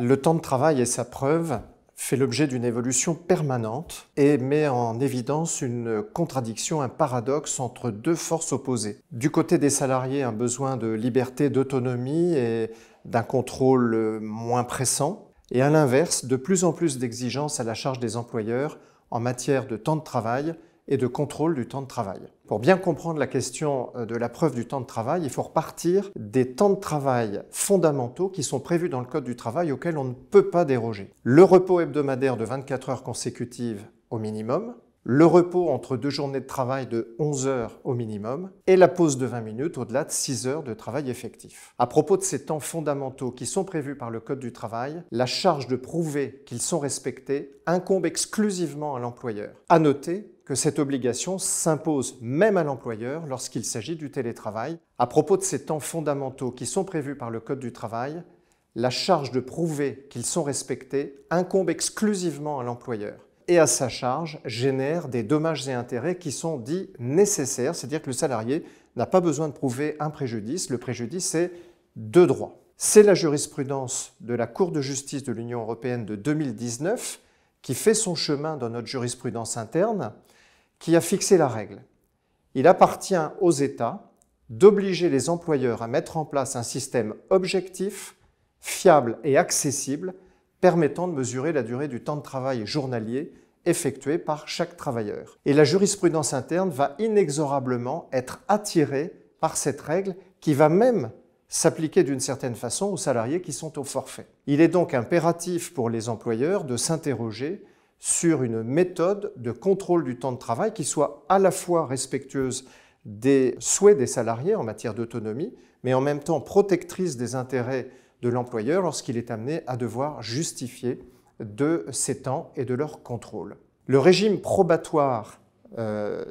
Le temps de travail et sa preuve fait l'objet d'une évolution permanente et met en évidence une contradiction, un paradoxe entre deux forces opposées. Du côté des salariés, un besoin de liberté, d'autonomie et d'un contrôle moins pressant, et à l'inverse, de plus en plus d'exigences à la charge des employeurs en matière de temps de travail et de contrôle du temps de travail. Pour bien comprendre la question euh, de la preuve du temps de travail, il faut repartir des temps de travail fondamentaux qui sont prévus dans le Code du travail auxquels on ne peut pas déroger. Le repos hebdomadaire de 24 heures consécutives au minimum, le repos entre deux journées de travail de 11 heures au minimum et la pause de 20 minutes au-delà de 6 heures de travail effectif. À propos de ces temps fondamentaux qui sont prévus par le Code du travail, la charge de prouver qu'ils sont respectés incombe exclusivement à l'employeur. À noter que cette obligation s'impose même à l'employeur lorsqu'il s'agit du télétravail. À propos de ces temps fondamentaux qui sont prévus par le Code du travail, la charge de prouver qu'ils sont respectés incombe exclusivement à l'employeur et à sa charge génère des dommages et intérêts qui sont dits nécessaires, c'est-à-dire que le salarié n'a pas besoin de prouver un préjudice, le préjudice est de droit. C'est la jurisprudence de la Cour de justice de l'Union européenne de 2019 qui fait son chemin dans notre jurisprudence interne, qui a fixé la règle. Il appartient aux États d'obliger les employeurs à mettre en place un système objectif, fiable et accessible, permettant de mesurer la durée du temps de travail journalier effectué par chaque travailleur. Et la jurisprudence interne va inexorablement être attirée par cette règle qui va même s'appliquer d'une certaine façon aux salariés qui sont au forfait. Il est donc impératif pour les employeurs de s'interroger sur une méthode de contrôle du temps de travail qui soit à la fois respectueuse des souhaits des salariés en matière d'autonomie, mais en même temps protectrice des intérêts de l'employeur lorsqu'il est amené à devoir justifier de ses temps et de leur contrôle. Le régime probatoire euh,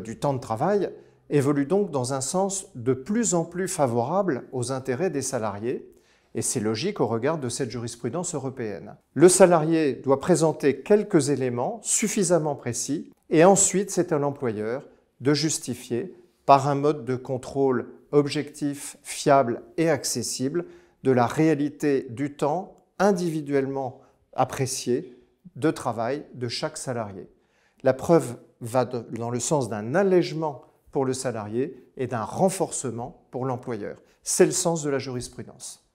du temps de travail évolue donc dans un sens de plus en plus favorable aux intérêts des salariés, et c'est logique au regard de cette jurisprudence européenne. Le salarié doit présenter quelques éléments suffisamment précis, et ensuite c'est à l'employeur de justifier par un mode de contrôle objectif, fiable et accessible de la réalité du temps individuellement apprécié de travail de chaque salarié. La preuve va dans le sens d'un allègement pour le salarié et d'un renforcement pour l'employeur. C'est le sens de la jurisprudence.